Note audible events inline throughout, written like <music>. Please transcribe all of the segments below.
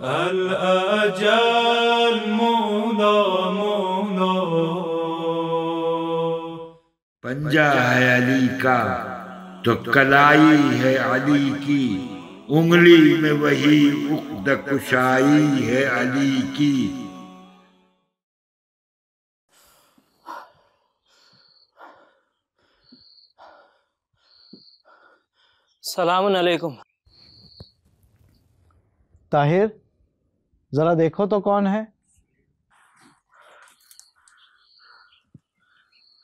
مولا مولا पंजा है अली का तो कलाई है अली की उंगली में वही उक्त कुशाई है अली की सलाम अलैकुम ताहिर जरा देखो तो कौन है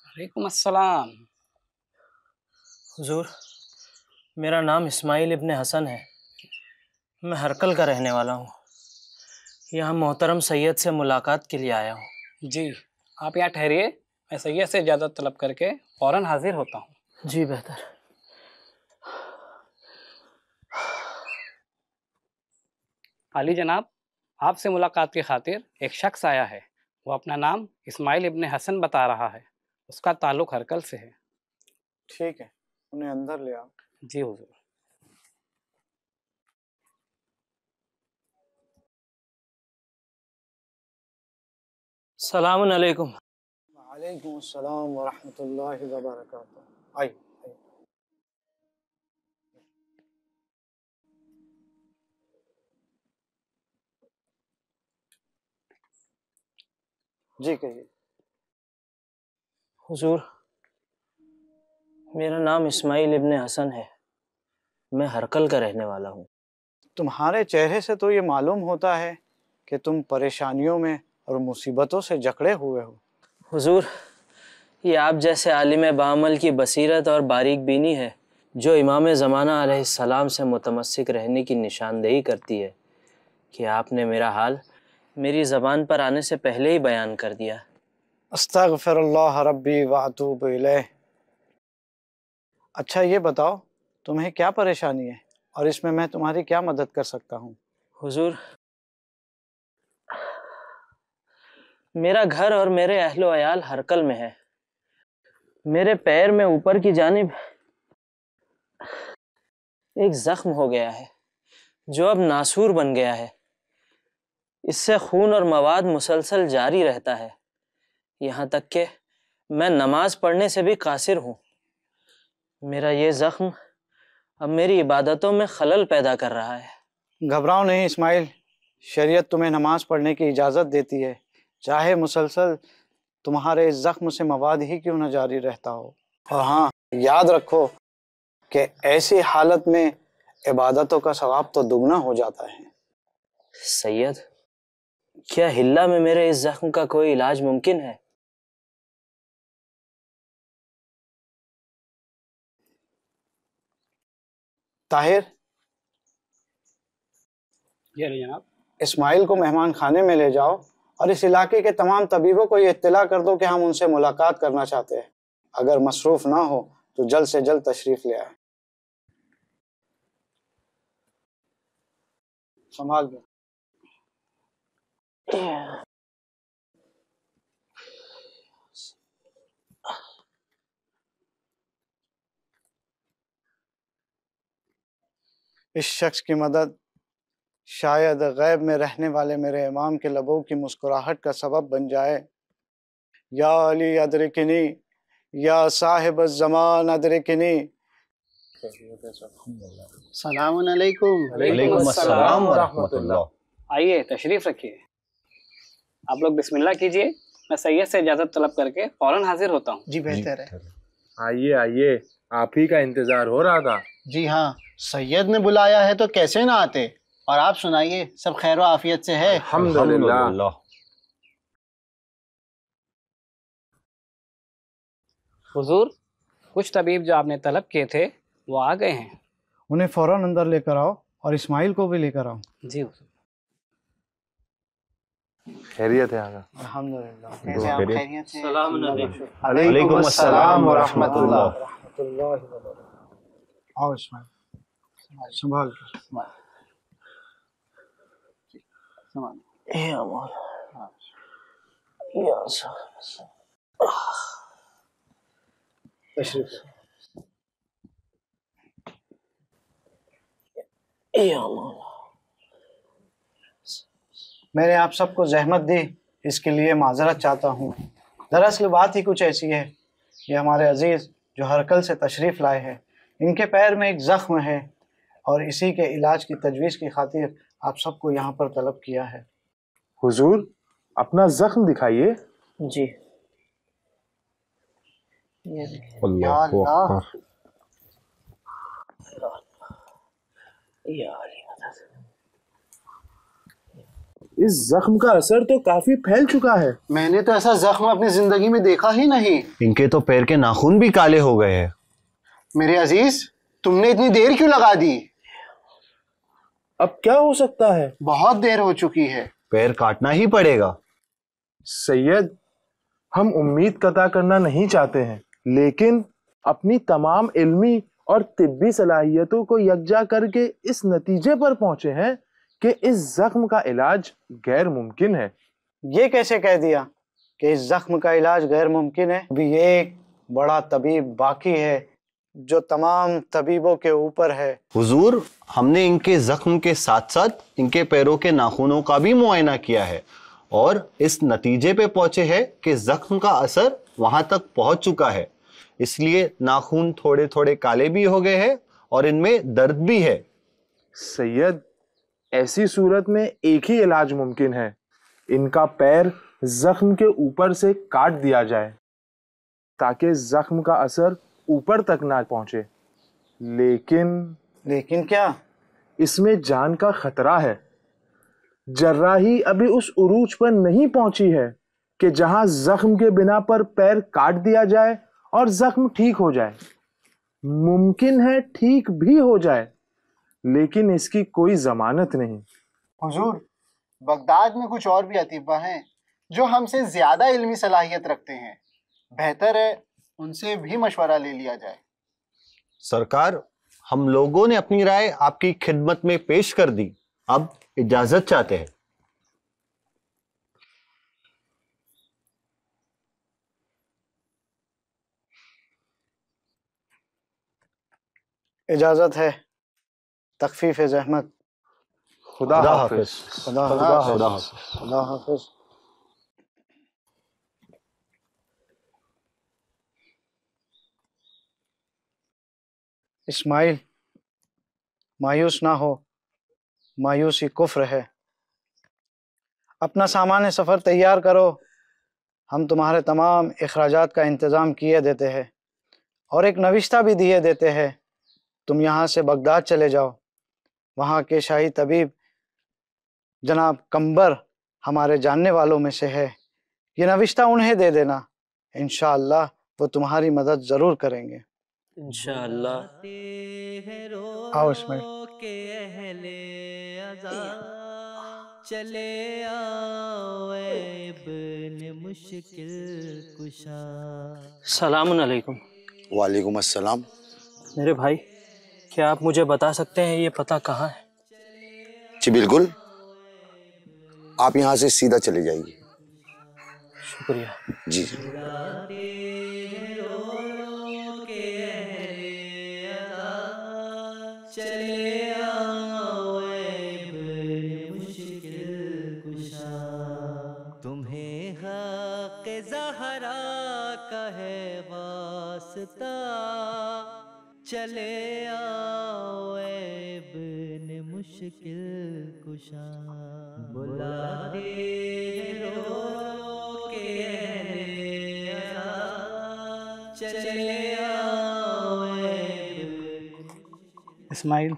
वालेकुम अस्सलाम हुजूर मेरा नाम इस्माइल इबन हसन है मैं हरकल का रहने वाला हूँ यहाँ मोहतरम सैयद से मुलाकात के लिए आया हूँ जी आप यहाँ ठहरिए मैं सैयद से इजाज़त तलब करके फ़ौर हाजिर होता हूँ जी बेहतर अली जनाब आपसे मुलाकात की खातिर एक शख्स आया है वो अपना नाम इस्माइल इब्ने हसन बता रहा है उसका ताल्लुक हरकल से है ठीक है उन्हें अंदर ले आओ जी हुजूर सलाम अलैकुम वालेकुम अस्सलाम व रहमतुल्लाहि व बरकातहू आई जी कहिए हुजूर मेरा नाम इस्माइल इब्ने हसन है मैं हरकल का रहने वाला हूँ तुम्हारे चेहरे से तो ये मालूम होता है कि तुम परेशानियों में और मुसीबतों से जकड़े हुए हो हुजूर ये आप जैसे आलिम बामल की बसीरत और बारीक बीनी है जो इमाम ज़माना सलाम से मुतमसिक रहने की निशानदेही करती है कि आपने मेरा हाल मेरी ज़बान पर आने से पहले ही बयान कर दिया रब्बी अच्छा ये बताओ तुम्हें क्या परेशानी है और इसमें मैं तुम्हारी क्या मदद कर सकता हूँ हुजूर मेरा घर और मेरे अहलो अयाल हरकल में है मेरे पैर में ऊपर की जानब एक जख्म हो गया है जो अब नासूर बन गया है इससे खून और मवाद मुसलसल जारी रहता है यहाँ तक कि मैं नमाज पढ़ने से भी कासिर हूँ मेरा ये ज़ख्म अब मेरी इबादतों में खलल पैदा कर रहा है घबराओ नहीं इस्माइल शरीयत तुम्हें नमाज पढ़ने की इजाज़त देती है चाहे मुसलसल तुम्हारे इस ज़ख्म से मवाद ही क्यों न जारी रहता हो और हाँ याद रखो कि ऐसी हालत में इबादतों का सवाब तो दुगना हो जाता है सैयद क्या हिल्ला में मेरे इस जख्म का कोई इलाज मुमकिन है ताहिर ये जनाब इस्माइल को मेहमान खाने में ले जाओ और इस इलाके के तमाम तबीबों को ये इत्तला कर दो कि हम उनसे मुलाकात करना चाहते हैं अगर मसरूफ़ ना हो तो जल्द से जल्द तशरीफ़ ले आए संभाल इस शख्स की मदद शायद गैब में रहने वाले मेरे इमाम के लबों की मुस्कुराहट का सबब बन जाए या अली अदरकनी या साहिब जमान अदरकनी सलाम आइए तशरीफ़ रखिए आप लोग बिस्मिल्लाह कीजिए मैं सैयद से इजाज़त तलब करके फ़ौरन हाजिर होता हूँ जी बेहतर है आइए आइए आप ही का इंतज़ार हो रहा था जी हाँ सैयद ने बुलाया है तो कैसे ना आते और आप सुनाइए सब खैर आफियत से है अल्हम्दुलिल्लाह हुजूर कुछ तबीब जो आपने तलब किए थे वो आ गए हैं उन्हें फ़ौरन अंदर लेकर आओ और इस्माइल को भी लेकर आओ जी हुजूर खैरियत है आगा अल्हम्दुलिल्लाह संभाल Ey Allah. मैंने आप सबको जहमत दी इसके लिए माजरत चाहता हूँ दरअसल बात ही कुछ ऐसी है ये हमारे अज़ीज़ जो हरकल से तशरीफ़ लाए हैं इनके पैर में एक ज़ख्म है और इसी के इलाज की तजवीज़ की खातिर आप सबको यहाँ पर तलब किया है हुजूर अपना ज़ख्म दिखाइए जी अल्लाह इस जख्म का असर तो काफी फैल चुका है मैंने तो ऐसा जख्म अपनी जिंदगी में देखा ही नहीं इनके तो पैर के नाखून भी काले हो गए हैं मेरे अजीज तुमने इतनी देर क्यों लगा दी अब क्या हो सकता है बहुत देर हो चुकी है पैर काटना ही पड़ेगा सैयद हम उम्मीद कता करना नहीं चाहते हैं लेकिन अपनी तमाम इल्मी और तिब्बी सलाहियतों को यकजा करके इस नतीजे पर पहुंचे हैं कि इस जख्म का इलाज गैर मुमकिन है ये कैसे कह दिया कि इस जख्म का इलाज गैर मुमकिन है अभी एक बड़ा तबीब बाकी है जो तमाम तबीबों के ऊपर है हुजूर हमने इनके जख्म के साथ साथ इनके पैरों के नाखूनों का भी मुआयना किया है और इस नतीजे पे पहुंचे हैं कि जख्म का असर वहां तक पहुंच चुका है इसलिए नाखून थोड़े थोड़े काले भी हो गए हैं और इनमें दर्द भी है सैयद ऐसी सूरत में एक ही इलाज मुमकिन है इनका पैर जख्म के ऊपर से काट दिया जाए ताकि जख्म का असर ऊपर तक ना पहुंचे लेकिन लेकिन क्या इसमें जान का खतरा है जर्राही अभी उस उरूज पर नहीं पहुंची है कि जहां जख्म के बिना पर पैर काट दिया जाए और जख्म ठीक हो जाए मुमकिन है ठीक भी हो जाए लेकिन इसकी कोई जमानत नहीं हुजूर बगदाद में कुछ और भी अतीबा हैं जो हमसे ज़्यादा इल्मी सलाहियत रखते हैं बेहतर है उनसे भी मशवरा ले लिया जाए सरकार हम लोगों ने अपनी राय आपकी खिदमत में पेश कर दी अब इजाज़त चाहते हैं इजाज़त है तकफीफ जहमत खुदा खुदा खुदा हाफिज इस्माइल मायूस ना हो मायूसी कुफ्र है अपना सामान सफ़र तैयार करो हम तुम्हारे तमाम अखराज का इंतज़ाम किए देते हैं और एक नविश्ता भी दिए देते हैं तुम यहाँ से बगदाद चले जाओ वहाँ के शाही तबीब जनाब कंबर हमारे जानने वालों में से है ये नविश्ता उन्हें दे देना इन वो तुम्हारी मदद ज़रूर करेंगे इनशाला आओ इसमें चले मुश्किल सलाम वालेकुम मेरे भाई क्या आप मुझे बता सकते हैं ये पता कहाँ है जी बिल्कुल आप यहाँ से सीधा चले जाइए शुक्रिया जी जी चले आ मुश्किल कुशा बुलाते चले इस्माइल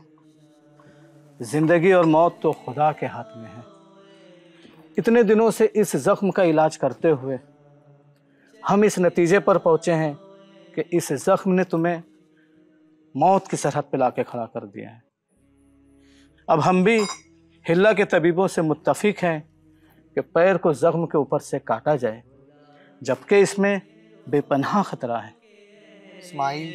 ज़िंदगी और मौत तो खुदा के हाथ में है इतने दिनों से इस ज़ख्म का इलाज करते हुए हम इस नतीजे पर पहुंचे हैं कि इस ज़ख्म ने तुम्हें मौत की सरहद पे लाके खड़ा कर दिया है अब हम भी हिल्ला के तबीबों से मुतफिक हैं कि पैर को ज़ख्म के ऊपर से काटा जाए जबकि इसमें बेपनाह खतरा है इसमाइल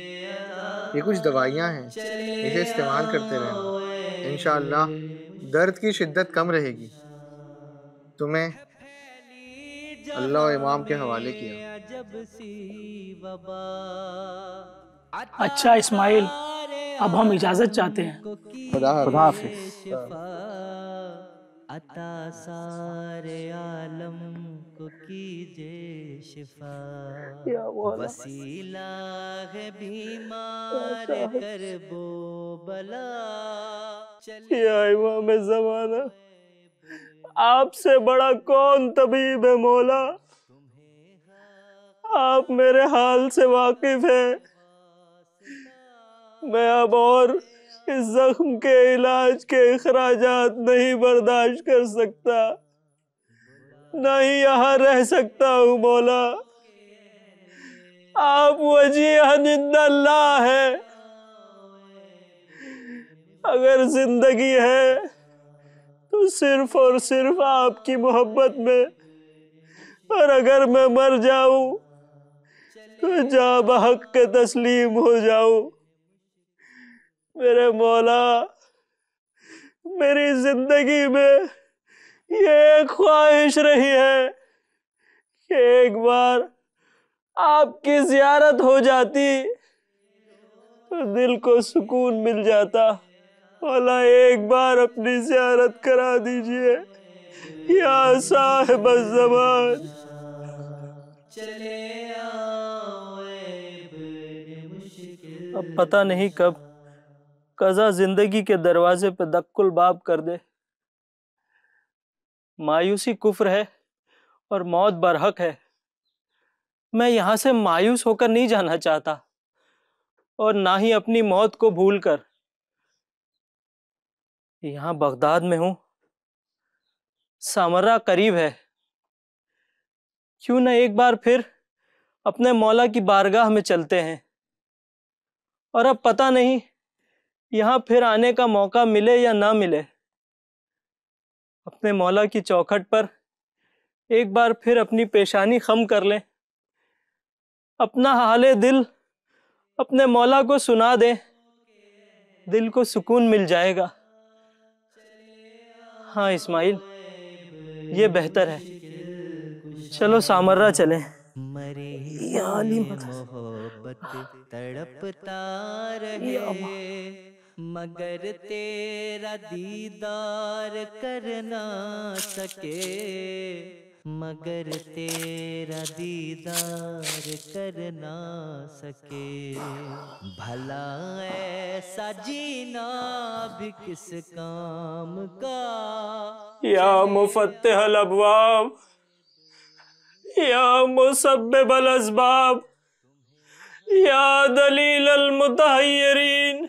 ये कुछ दवाइयाँ हैं इसे इस्तेमाल करते रहे इन दर्द की शिद्दत कम रहेगी तुम्हें अल्लाह इमाम के हवाले किया अच्छा इस्माइल अब हम इजाजत चाहते हैं खुदा अता सारे आलम को कीजे शिफा वसीला है बीमार कर बो बला या जमाना आपसे बड़ा कौन तबीब है मौला आप मेरे हाल से वाकिफ है मैं अब और इस जख्म के इलाज के अखराज नहीं बर्दाश्त कर सकता ना ही यहाँ रह सकता हूँ मौला आप वजी निंदा है अगर जिंदगी है तो सिर्फ और सिर्फ आपकी मोहब्बत में और अगर मैं मर जाऊं तो जा बहक के तस्लीम हो जाऊं मेरे मौला मेरी जिंदगी में ये ख्वाहिश रही है कि एक बार आपकी जियारत हो जाती तो दिल को सुकून मिल जाता मौला एक बार अपनी जियारत करा दीजिए या साहेब जमान अब पता नहीं कब कजा जिंदगी के दरवाजे पे दक्कुल बाब कर दे मायूसी कुफ्र है और मौत बरहक है मैं यहां से मायूस होकर नहीं जाना चाहता और ना ही अपनी मौत को भूल कर यहाँ बगदाद में हूं सामरा करीब है क्यों ना एक बार फिर अपने मौला की बारगाह में चलते हैं और अब पता नहीं यहाँ फिर आने का मौका मिले या ना मिले अपने मौला की चौखट पर एक बार फिर अपनी पेशानी खम कर लें अपना हाल दिल अपने मौला को सुना दें दिल को सुकून मिल जाएगा हाँ इस्माइल ये बेहतर है चलो सामर्रा चलें मरे मोहब्बत तड़पता रहे मगर तेरा दीदार कर ना सके मगर तेरा दीदार कर ना सके भला ऐसा जीना भी किस काम का या हल अबवाब या बल असबाब या दलील अलमुतहयरीन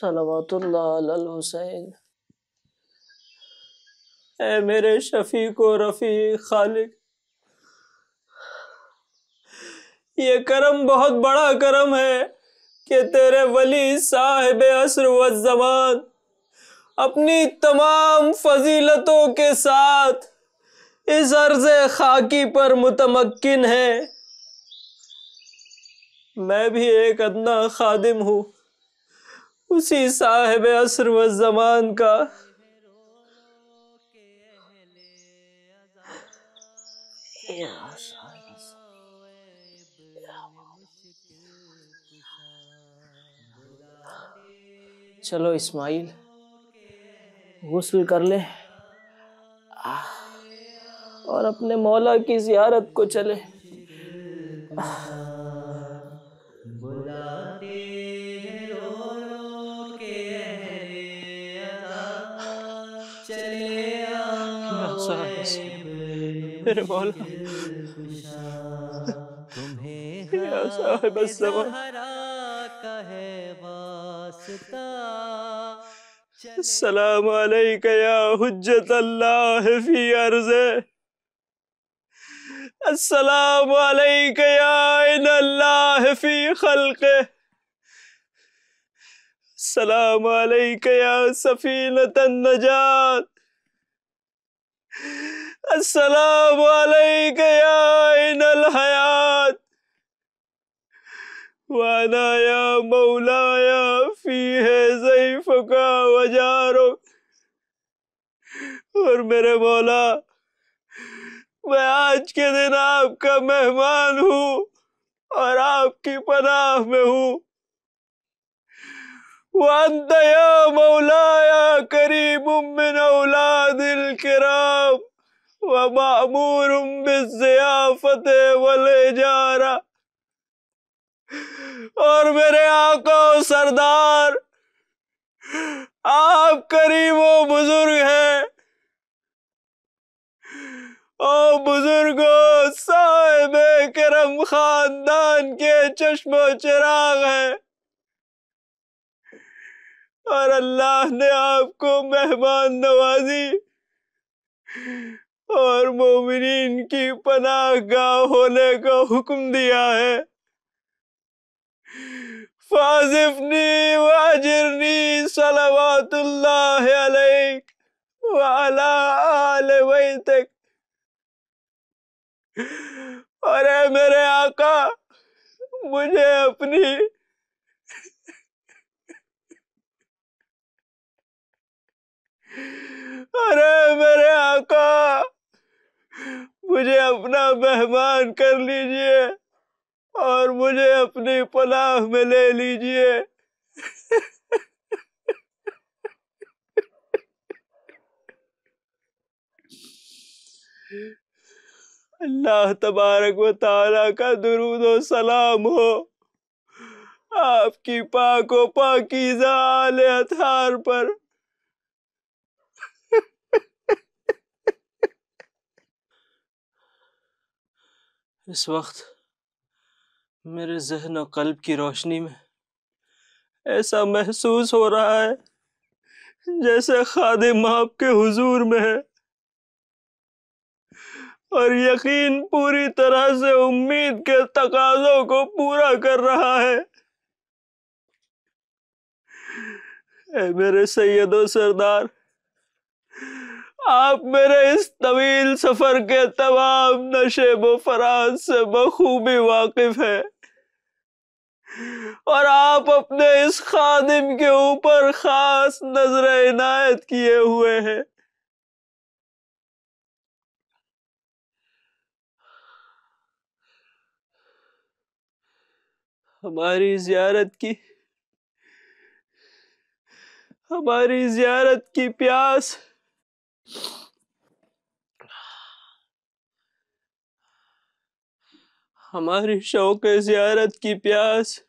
हुसैन ए मेरे शफी को रफ़ी खालिक ये करम बहुत बड़ा करम है कि तेरे वली साहिब असर व जमान अपनी तमाम फजीलतों के साथ इस अर्ज खाकी पर मुतमक्किन है मैं भी एक अदना खादिम हूँ उसी साहेब असर व जमान का चलो इस्माइल गुस्ल कर ले और अपने मौला की जियारत को चले मेरे मौला या साहिब का है वास्ता सलाम अलैक या हुज्जत अल्लाह फी अर्ज़े अस्सलाम अलैक या इन अल्लाह नजात अस्सलाम वालेकुम हयात वाना या मौलाया फी है जईफका वजारो और मेरे मौला मैं आज के दिन आपका मेहमान हूँ और आपकी पनाह में हूँ वंत या मौलाया करीब मिन के राम वमामूर बिस्याफत वले जारा और मेरे आका सरदार आप करीब वो बुजुर्ग है ओ बुजुर्गो साहेब करम खानदान के चश्मो चिराग है और अल्लाह ने आपको मेहमान नवाजी और मोमिन की पनाहगाह होने का हुक्म दिया है फाजिफनी वाजिरनी सलावतुल्लाह अलैक वाला आल वैतक और है मेरे आका मुझे अपनी अरे मेरे आका मुझे अपना मेहमान कर लीजिए और मुझे अपनी पनाह में ले लीजिए अल्लाह तबारक व ताला का दुरूद सलाम हो आपकी पाको पाकिजा आल अथार पर इस वक्त मेरे जहन और कल्ब की रोशनी में ऐसा महसूस हो रहा है जैसे खादिम आपके हुजूर में है और यकीन पूरी तरह से उम्मीद के तकाजों को पूरा कर रहा है ए मेरे सैयदो सरदार आप मेरे इस तवील सफर के तमाम नशे फराज से बखूबी वाकिफ है और आप अपने इस खादिम के ऊपर खास नजर इनायत किए हुए हैं हमारी जियारत की हमारी जियारत की प्यास हमारी शौक जियारत की प्यास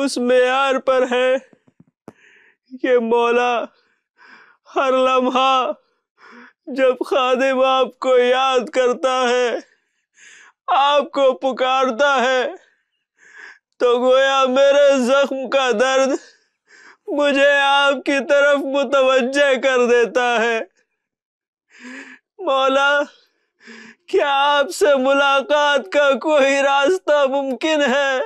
उस मेयार पर है कि मौला हर लम्हा जब खादिम आपको याद करता है आपको पुकारता है तो गोया मेरे जख्म का दर्द मुझे आपकी तरफ मुतवजह कर देता है मौला क्या आपसे मुलाकात का कोई रास्ता मुमकिन है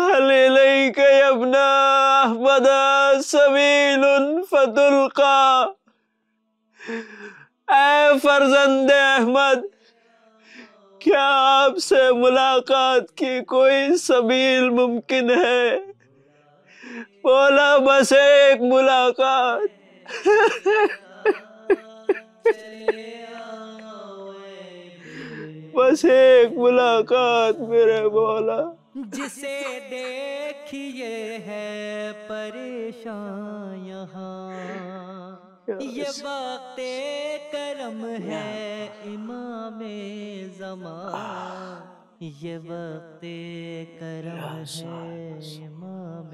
हले के अपना अहमदा सबील का ए फरजंद अहमद क्या आपसे मुलाकात की कोई सबील मुमकिन है बोला बस एक मुलाकात <laughs> बस एक मुलाकात मेरे बोला जिसे देखिए है परेशान यहाँ ये वक्त करम है इमाम जमा ये वक्त करम है इमाम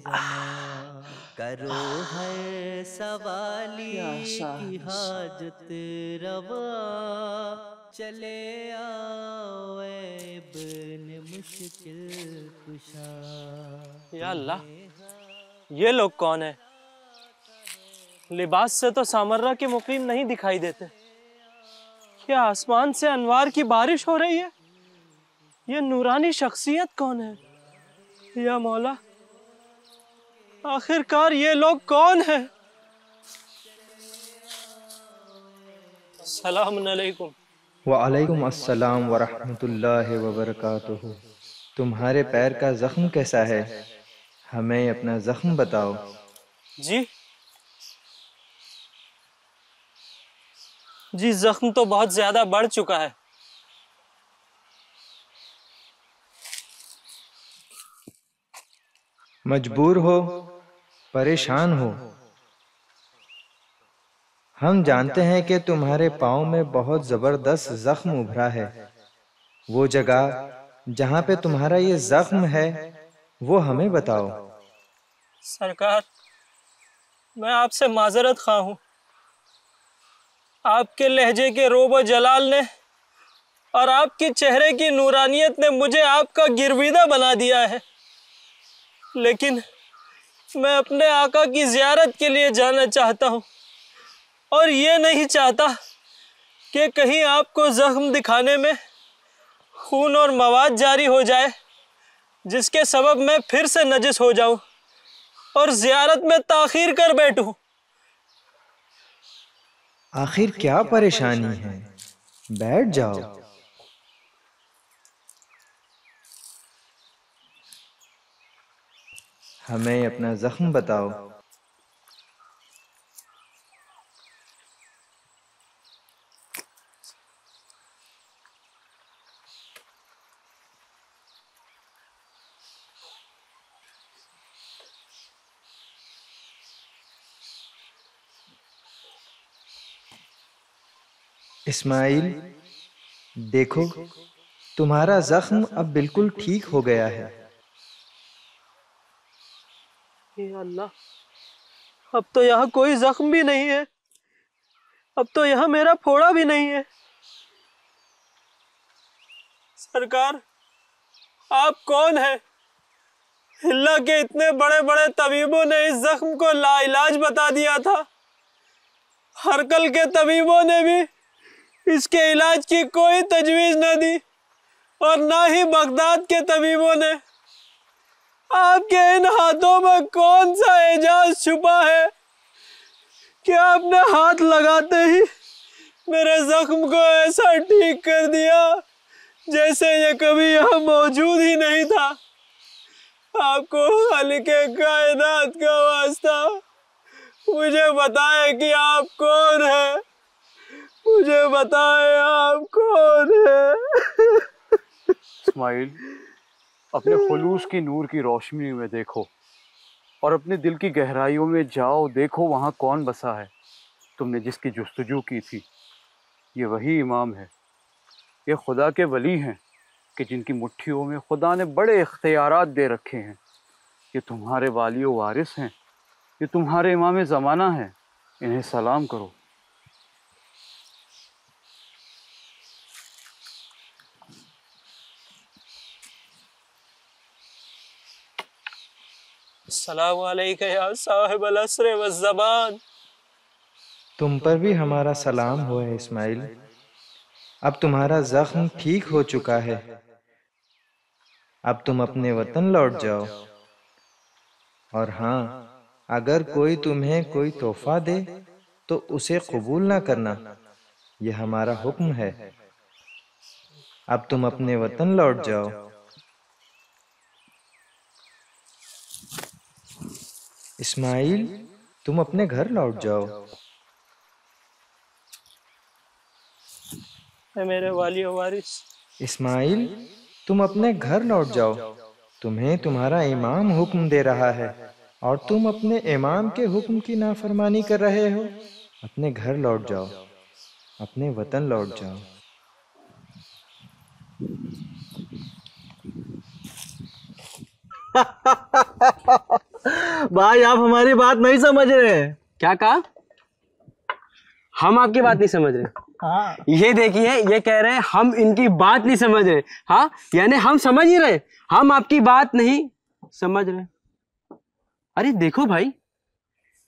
जमा करो हर सवाली की हाजत रवा चले आओ मुश्किल कुशा अल्लाह ये लोग कौन है लिबास से तो सामर्रा के मुकीम नहीं दिखाई देते क्या आसमान से अनवार की बारिश हो रही है ये नूरानी शख्सियत कौन है या मौला आखिरकार ये लोग कौन है सलामकुम वालेकुम अस्सलाम वरहमतुल्लाहि वबरकातुहू तुम्हारे पैर का जख्म कैसा है हमें अपना जख्म बताओ जी जी जख्म तो बहुत ज्यादा बढ़ चुका है मजबूर हो परेशान हो हम जानते हैं कि तुम्हारे पाँव में बहुत ज़बरदस्त ज़ख्म उभरा है वो जगह जहाँ पे तुम्हारा ये ज़ख्म है वो हमें बताओ सरकार मैं आपसे माजरत खा हूँ आपके लहजे के रोब जलाल ने और आपके चेहरे की नूरानियत ने मुझे आपका गिरविदा बना दिया है लेकिन मैं अपने आका की ज़्यारत के लिए जाना चाहता हूँ और ये नहीं चाहता कि कहीं आपको ज़ख्म दिखाने में खून और मवाद जारी हो जाए जिसके सबब मैं फिर से नजिस हो जाऊँ और ज़्यारत में ताखीर कर बैठूँ आखिर क्या परेशानी है बैठ जाओ हमें अपना जख्म बताओ इस्माइल देखो तुम्हारा जख्म अब बिल्कुल ठीक हो गया है अल्लाह अब तो यहाँ कोई जख्म भी नहीं है अब तो यहाँ मेरा फोड़ा भी नहीं है सरकार आप कौन है हिल्ला के इतने बड़े बड़े तबीबों ने इस जख्म को लाइलाज बता दिया था हरकल के तबीबों ने भी इसके इलाज की कोई तजवीज़ न दी और ना ही बगदाद के तबीबों ने आपके इन हाथों में कौन सा एजाज छुपा है कि आपने हाथ लगाते ही मेरे जख्म को ऐसा ठीक कर दिया जैसे ये कभी यहाँ मौजूद ही नहीं था आपको खाली के कायनात का वास्ता मुझे बताए कि आप कौन हैं मुझे बताए आप कौन है स्माइल अपने खलूस की नूर की रोशनी में देखो और अपने दिल की गहराइयों में जाओ देखो वहाँ कौन बसा है तुमने जिसकी जस्तजू की थी ये वही इमाम है ये खुदा के वली हैं कि जिनकी मुट्ठियों में खुदा ने बड़े इख्तियार दे रखे हैं ये तुम्हारे वाली वारिस हैं ये तुम्हारे इमाम ज़माना है इन्हें सलाम करो साहब तुम पर भी हमारा सलाम हो इस्माइल अब तुम्हारा जख्म ठीक हो चुका है अब तुम अपने वतन लौट जाओ और हाँ अगर कोई तुम्हें कोई तोहफा दे तो उसे कबूल ना करना यह हमारा हुक्म है अब तुम अपने वतन लौट जाओ इस्माइल तुम अपने घर लौट जाओ मेरे वाली वारिस इस्माइल तुम अपने घर लौट जाओ तुम्हें तुम्हारा इमाम हुक्म दे रहा है और तुम अपने इमाम के हुक्म की नाफरमानी कर रहे हो अपने घर लौट जाओ अपने वतन लौट जाओ ha ha ha ha ha भाई आप हमारी बात नहीं समझ रहे क्या कहा हम आपकी बात नहीं समझ रहे हाँ ये देखिए ये कह रहे हैं हम इनकी बात नहीं समझ रहे हाँ यानी हम समझ ही रहे हम आपकी बात नहीं समझ रहे अरे देखो भाई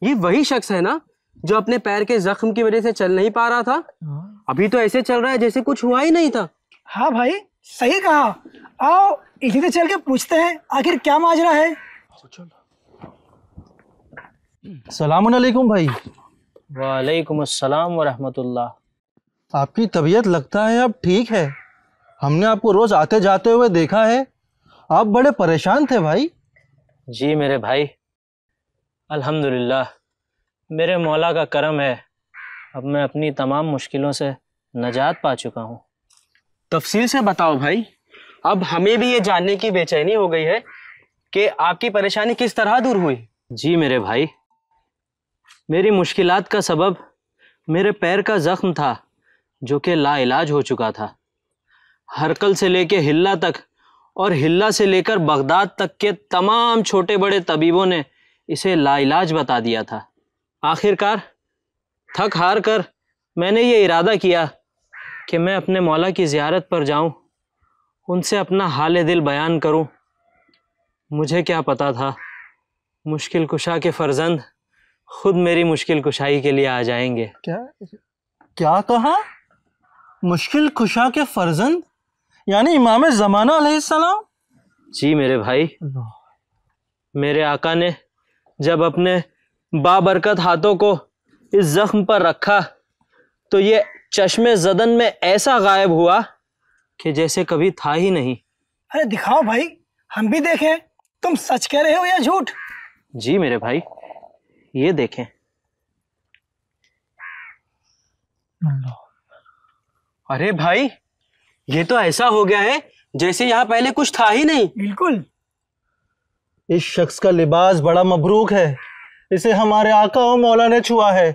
ये वही शख्स है ना जो अपने पैर के जख्म की वजह से चल नहीं पा रहा था हाँ। अभी तो ऐसे चल रहा है जैसे कुछ हुआ ही नहीं था हाँ भाई सही कहा आओ इसी से चल के पूछते हैं आखिर क्या माजरा है चलो सलामकुम भाई वालेकुम असलम वरहमतुल्लाह आपकी तबीयत लगता है अब ठीक है हमने आपको रोज़ आते जाते हुए देखा है आप बड़े परेशान थे भाई जी मेरे भाई अल्हम्दुलिल्लाह मेरे मौला का करम है अब मैं अपनी तमाम मुश्किलों से नजात पा चुका हूँ तफसील से बताओ भाई अब हमें भी ये जानने की बेचैनी हो गई है कि आपकी परेशानी किस तरह दूर हुई जी मेरे भाई मेरी मुश्किलात का सबब मेरे पैर का ज़ख्म था जो कि लाइलाज हो चुका था हरकल से कर हिल्ला तक और हिल्ला से लेकर बगदाद तक के तमाम छोटे बड़े तबीबों ने इसे लाइलाज बता दिया था आखिरकार थक हार कर मैंने ये इरादा किया कि मैं अपने मौला की ज़्यारत पर जाऊं, उनसे अपना हाल दिल बयान करूं। मुझे क्या पता था मुश्किल कुशा के फर्जंद खुद मेरी मुश्किल कुशाई के लिए आ जाएंगे क्या क्या कहा मुश्किल खुशा के फर्जंद यानी इमाम जमाना जी मेरे भाई मेरे आका ने जब अपने बाबरकत हाथों को इस जख्म पर रखा तो ये चश्मे जदन में ऐसा गायब हुआ कि जैसे कभी था ही नहीं अरे दिखाओ भाई हम भी देखें तुम सच कह रहे हो या झूठ जी मेरे भाई ये देखें अरे भाई ये तो ऐसा हो गया है जैसे यहाँ पहले कुछ था ही नहीं बिल्कुल इस शख्स का लिबास बड़ा मबरूक है इसे हमारे आका और मौला ने छुआ है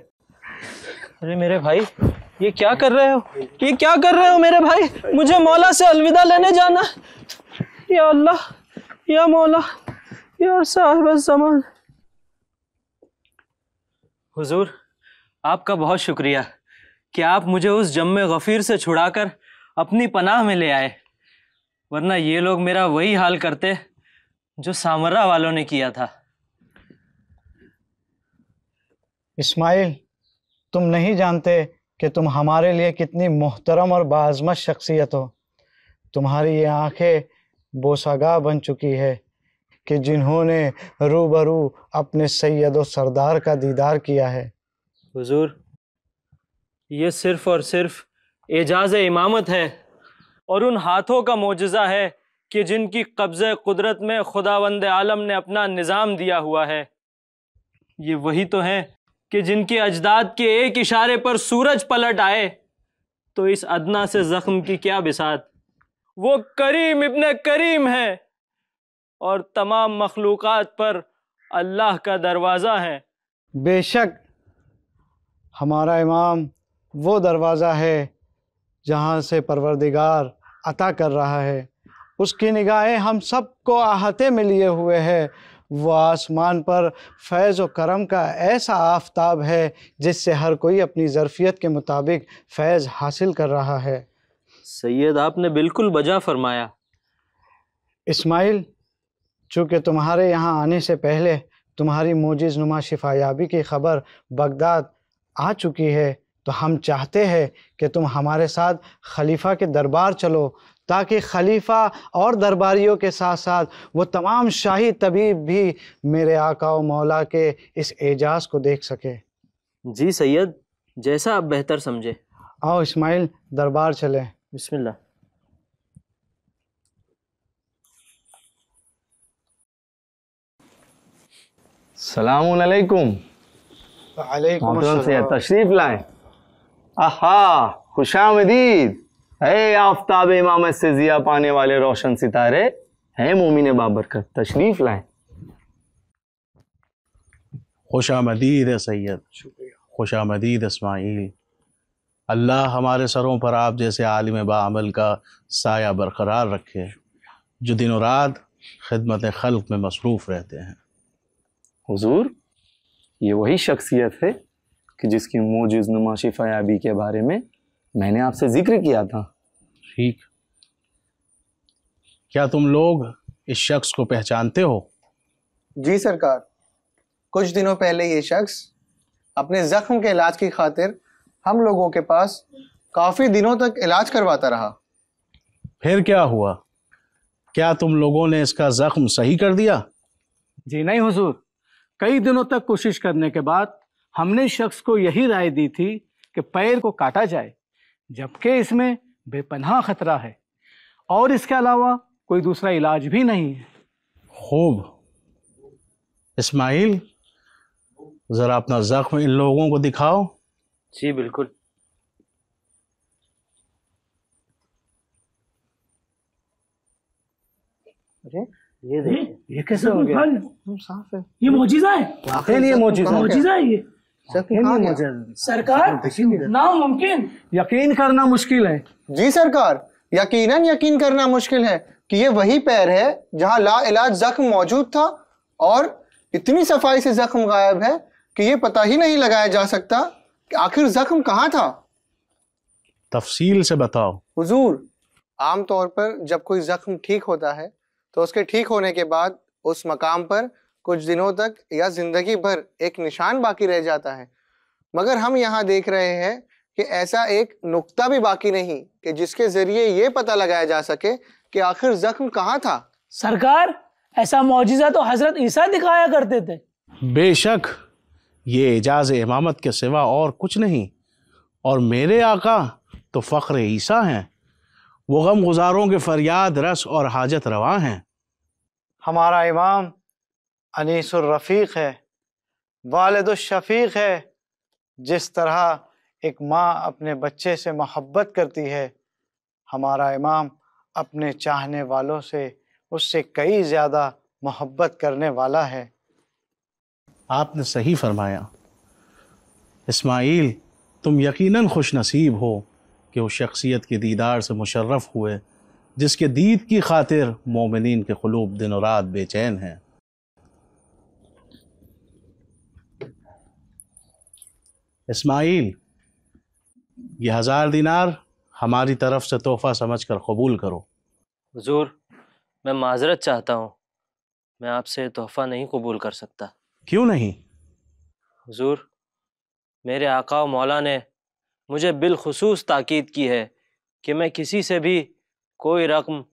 अरे मेरे भाई ये क्या कर रहे हो ये क्या कर रहे हो मेरे भाई मुझे मौला से अलविदा लेने जाना या अल्लाह या मौला या साहब जमान हुजूर आपका बहुत शुक्रिया कि आप मुझे उस जम्मे गफ़ीर से छुड़ाकर अपनी पनाह में ले आए वरना ये लोग मेरा वही हाल करते जो सामरा वालों ने किया था इस्माइल तुम नहीं जानते कि तुम हमारे लिए कितनी मोहतरम और बाज़मत शख्सियत हो तुम्हारी ये आंखें बोसागा बन चुकी है कि जिन्होंने रूबरू अपने सैद सरदार का दीदार किया है हुजूर ये सिर्फ और सिर्फ एजाज इमामत है और उन हाथों का मुजजा है कि जिनकी कब्ज़ कुदरत में खुदावंद आलम ने अपना निज़ाम दिया हुआ है ये वही तो हैं कि जिनके अजदाद के एक इशारे पर सूरज पलट आए तो इस अदना से ज़ख्म की क्या बिसात वो करीम इब्ने करीम है और तमाम मखलूक़ पर अल्लाह का दरवाज़ा है बेशक हमारा इमाम वो दरवाज़ा है जहाँ से परवरदिगार अता कर रहा है उसकी निगाहें हम सब को आहते में लिए हुए है वह आसमान पर फैज़ व करम का ऐसा आफताब है जिससे हर कोई अपनी ज़रफ़ियत के मुताबिक फैज़ हासिल कर रहा है सैयद आपने बिल्कुल बजा फरमाया इस्माइल चूँकि तुम्हारे यहाँ आने से पहले तुम्हारी मोजिज़ नुमा शिफायाबी की खबर बगदाद आ चुकी है तो हम चाहते हैं कि तुम हमारे साथ खलीफा के दरबार चलो ताकि खलीफा और दरबारियों के साथ साथ वो तमाम शाही तबीब भी मेरे आका व मौला के इस एजाज़ को देख सके जी सैयद जैसा आप बेहतर समझे आओ इस्माइल दरबार चले बिस्मिल्लाह सलामकुम से तशरीफ लाए आहा खुशामदीद है आफ्ताब इमामत से जिया पाने वाले रोशन सितारे है मोमिन का तशरीफ लाए खुश आमदीद है सैद खुश आमदीद इसमाइल अल्लाह हमारे सरों पर आप जैसे आलिम बामल का साया बरकरार रखे जो दिनों रात खदमत खल्क में मसरूफ़ रहते हैं हुजूर ये वही शख्सियत है कि जिसकी नुमा शिफायाबी के बारे में मैंने आपसे जिक्र किया था ठीक क्या तुम लोग इस शख्स को पहचानते हो जी सरकार कुछ दिनों पहले ये शख्स अपने जख्म के इलाज की खातिर हम लोगों के पास काफ़ी दिनों तक इलाज करवाता रहा फिर क्या हुआ क्या तुम लोगों ने इसका जख्म सही कर दिया जी नहीं हुजूर कई दिनों तक कोशिश करने के बाद हमने शख्स को यही राय दी थी कि पैर को काटा जाए जबकि इसमें बेपनाह खतरा है और इसके अलावा कोई दूसरा इलाज भी नहीं है खूब इस्माइल ज़रा अपना ज़ख्म इन लोगों को दिखाओ जी बिल्कुल अरे ये देखिए ये कैसे हो गया साफ है ये मोजिजा है वाकई ये मोजिजा मोजिजा है ये सरकार नामुमकिन यकीन करना मुश्किल है जी सरकार यकीनन यकीन करना मुश्किल है कि ये वही पैर है जहां ला इलाज जख्म मौजूद था और इतनी सफाई से जख्म गायब है कि ये पता ही नहीं लगाया जा सकता कि आखिर जख्म कहाँ था तफसील से बताओ हुजूर आमतौर पर जब कोई जख्म ठीक होता है तो उसके ठीक होने के बाद उस मकाम पर कुछ दिनों तक या ज़िंदगी भर एक निशान बाकी रह जाता है मगर हम यहाँ देख रहे हैं कि ऐसा एक नुक्ता भी बाकी नहीं कि जिसके ज़रिए ये पता लगाया जा सके कि आखिर जख्म कहाँ था सरकार ऐसा मुजिजा तो हज़रत ईसा दिखाया करते थे बेशक ये एजाज इमामत के सिवा और कुछ नहीं और मेरे आका तो फ़ख्र ईसा हैं वो गम गुजारों के फरियाद रस और हाजत रवा हैं हमारा इमाम अनीसरफ़ीक है वालदुलशफ़ीक है जिस तरह एक माँ अपने बच्चे से मोहब्बत करती है हमारा इमाम अपने चाहने वालों से उससे कई ज़्यादा मोहब्बत करने वाला है आपने सही फरमाया इस्माइल तुम यकीनन खुश नसीब हो कि उस शख्सियत के दीदार से मुशर्रफ हुए जिसके दीद की खातिर मोमिन के खलूब दिन और रात बेचैन हैं इस्माइल ये हज़ार दिनार हमारी तरफ से तोहफ़ा समझ कर कबूल करो हजूर मैं माजरत चाहता हूँ मैं आपसे तोहफ़ा नहीं कबूल कर सकता क्यों नहीं हजूर मेरे आका मौला ने मुझे बिलखसूस ताक़द की है कि मैं किसी से भी कोई रकम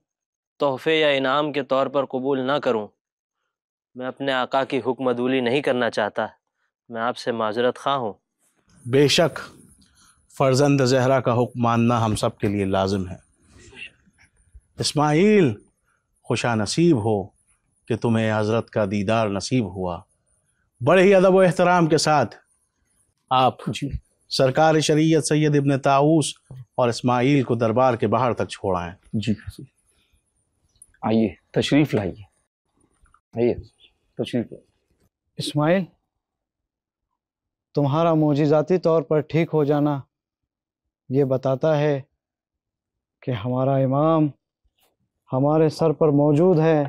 तोहफे या इनाम के तौर पर कबूल ना करूं। मैं अपने आका की हुक्म नहीं करना चाहता मैं आपसे माजरत खा हूँ बेशक फ़र्जंद जहरा का हुक्म मानना हम सब के लिए लाजम है इस्माइल खुशा नसीब हो कि तुम्हें हज़रत का दीदार नसीब हुआ बड़े ही अदब व एहतराम के साथ आप जी सरकार शरीयत सैद इबन ताऊस और इस्माइल को दरबार के बाहर तक छोड़ा है जी आइए तशरीफ़ लाइए आइए तशरीफ़ इस्माइल तुम्हारा मोजिजाती तौर पर ठीक हो जाना ये बताता है कि हमारा इमाम हमारे सर पर मौजूद है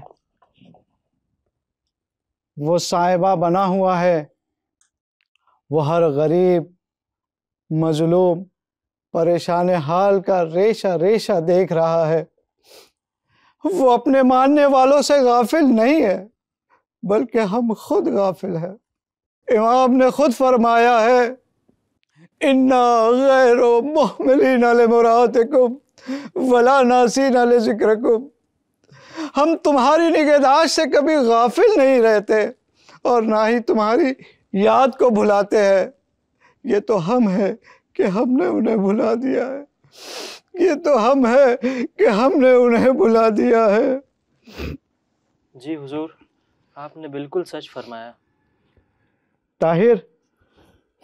वो साहिबा बना हुआ है वो हर गरीब मजलूम परेशान हाल का रेशा रेशा देख रहा है वो अपने मानने वालों से गाफिल नहीं है बल्कि हम खुद गाफिल हैं इमाम ने खुद फरमाया है इन्ना गैर महमलिन मुरादकुम वला नासिन ज़िक्रकुम हम तुम्हारी निगहदाश से कभी गाफिल नहीं रहते और ना ही तुम्हारी याद को भुलाते हैं ये तो हम हैं कि हमने उन्हें भुला दिया है ये तो हम हैं कि हमने उन्हें भुला दिया है जी हुजूर आपने बिल्कुल सच फरमाया ताहिर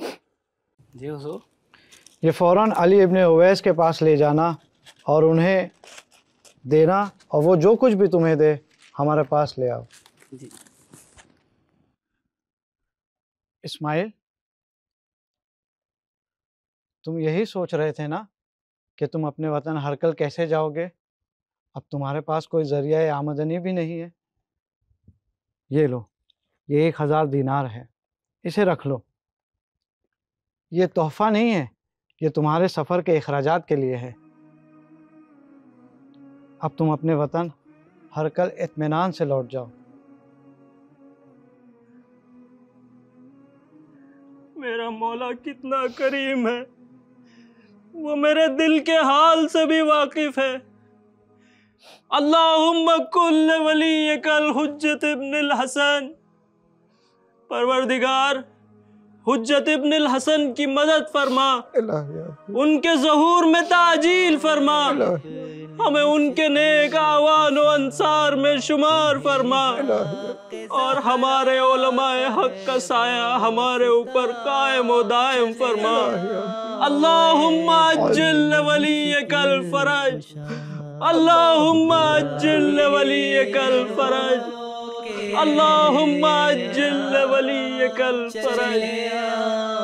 जी हुजूर ये फ़ौर अली इब्ने उवैस के पास ले जाना और उन्हें देना और वो जो कुछ भी तुम्हें दे हमारे पास ले आओ जी इस्माइल तुम यही सोच रहे थे ना कि तुम अपने वतन हरकल कैसे जाओगे अब तुम्हारे पास कोई ज़रिया आमदनी भी नहीं है ये लो ये एक हज़ार दीनार है इसे रख लो ये तोहफ़ा नहीं है ये तुम्हारे सफ़र के अखराज के लिए है अब तुम अपने वतन हरकल इतमान से लौट जाओ मेरा मौला कितना करीम है वो मेरे दिल के हाल से भी वाकिफ है अल्लाहुम्मकुल वली कल हजत इब्न हसन परवरदिगार हजत इब्न हसन की मदद फरमा उनके जहूर में ताजील फरमा हमें उनके नेक आवान अंसार में शुमार फरमा और हमारे ओलमाए हक का साया हमारे ऊपर कायम दायम फरमा अल्लाहुम्मा वली कल फरज अल्लाहुम्मा अज्जल वली कल फरज अल्लाहुम्मा अज्जल वली कल फरज